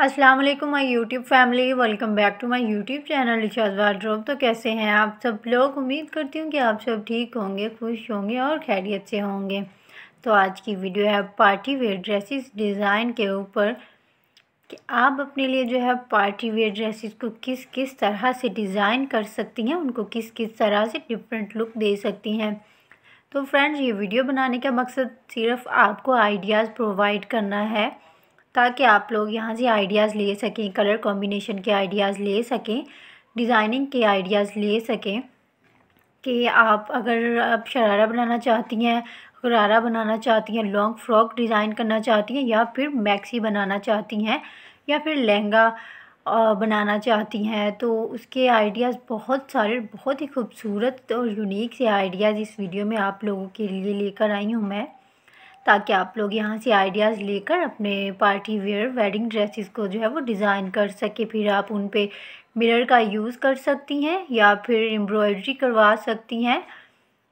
अस्सलाम वालेकुम my YouTube family welcome back to my YouTube channel रिचाज ड्रॉप तो कैसे हैं आप सब लोग उम्मीद करती हूँ कि आप सब ठीक होंगे खुश होंगे और खैरियत से होंगे तो आज की वीडियो है पार्टी वेयर ड्रेसेस डिज़ाइन के ऊपर कि आप अपने लिए जो है पार्टी वेयर ड्रेसेस को किस किस तरह से डिज़ाइन कर सकती हैं उनको किस किस तरह से डिफरेंट लुक दे सकती हैं तो फ्रेंड्स ये वीडियो बनाने का मकसद सिर्फ आपको आइडियाज़ प्रोवाइड करना है ताकि आप लोग यहाँ से आइडियाज़ ले सकें कलर कॉम्बिनेशन के आइडियाज़ ले सकें डिज़ाइनिंग के आइडियाज़ ले सकें कि आप अगर आप शरारा बनाना चाहती हैं गरारा बनाना चाहती हैं लॉन्ग फ्रॉक डिज़ाइन करना चाहती हैं या फिर मैक्सी बनाना चाहती हैं या फिर लहंगा बनाना चाहती हैं तो उसके आइडियाज़ बहुत सारे बहुत ही खूबसूरत और यूनिक से आइडियाज़ इस वीडियो में आप लोगों के लिए लेकर आई हूँ मैं ताकि आप लोग यहाँ से आइडियाज़ लेकर अपने पार्टी वेयर वेडिंग ड्रेसेस को जो है वो डिज़ाइन कर सके फिर आप उन पर मिरर का यूज़ कर सकती हैं या फिर एम्ब्रॉयड्री करवा सकती हैं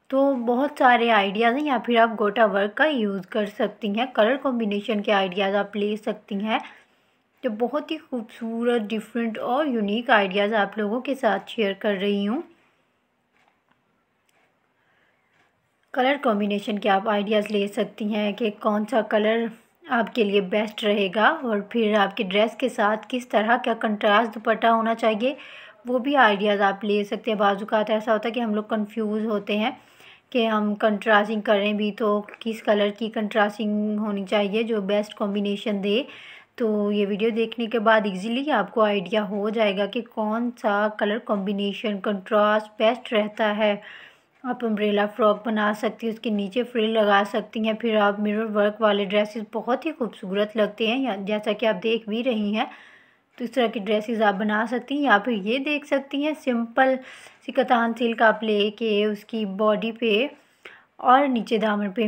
तो बहुत सारे आइडियाज़ हैं या फिर आप गोटा वर्क का यूज़ कर सकती हैं कलर कॉम्बिनेशन के आइडियाज़ आप ले सकती हैं तो बहुत ही खूबसूरत डिफरेंट और यूनिक आइडियाज़ आप लोगों के साथ शेयर कर रही हूँ कलर कॉम्बिनेशन के आप आइडियाज़ ले सकती हैं कि कौन सा कलर आपके लिए बेस्ट रहेगा और फिर आपके ड्रेस के साथ किस तरह का कंट्रास्ट दुपट्टा होना चाहिए वो भी आइडियाज़ आप ले सकते हैं बाजू का ऐसा होता है कि हम लोग कन्फ्यूज़ होते हैं कि हम कंट्रास्टिंग करें भी तो किस कलर की कंट्रास्टिंग होनी चाहिए जो बेस्ट कॉम्बिनेशन दे तो ये वीडियो देखने के बाद इजीली आपको आइडिया हो जाएगा कि कौन सा कलर कॉम्बिनेशन कंट्रास्ट बेस्ट रहता है आप अम्ब्रेला फ्रॉक बना सकती हैं उसके नीचे फ्रिल लगा सकती हैं फिर आप मिरर वर्क वाले ड्रेसेस बहुत ही खूबसूरत लगते हैं जैसा कि आप देख भी रही हैं तो इस तरह की ड्रेसेस आप बना सकती हैं या फिर ये देख सकती हैं सिंपल सी कतान सिल्क आप ले के उसकी बॉडी पे और नीचे दामन पे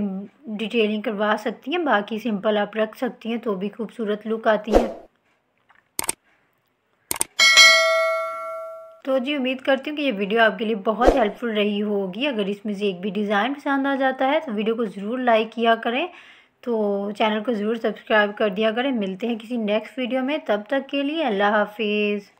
डिटेलिंग करवा सकती हैं बाकी सिंपल आप रख सकती हैं तो भी खूबसूरत लुक आती है तो जी उम्मीद करती हूँ कि ये वीडियो आपके लिए बहुत हेल्पफुल रही होगी अगर इसमें से एक भी डिज़ाइन पसंद आ जाता है तो वीडियो को ज़रूर लाइक किया करें तो चैनल को ज़रूर सब्सक्राइब कर दिया करें मिलते हैं किसी नेक्स्ट वीडियो में तब तक के लिए अल्लाह हाफिज़